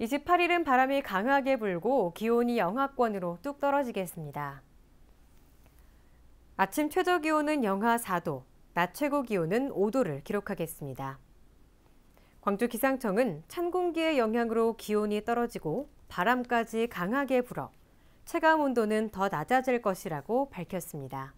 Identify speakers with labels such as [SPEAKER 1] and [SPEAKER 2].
[SPEAKER 1] 28일은 바람이 강하게 불고 기온이 영하권으로 뚝 떨어지겠습니다. 아침 최저 기온은 영하 4도, 낮 최고 기온은 5도를 기록하겠습니다. 광주 기상청은 찬 공기의 영향으로 기온이 떨어지고 바람까지 강하게 불어 체감 온도는 더 낮아질 것이라고 밝혔습니다.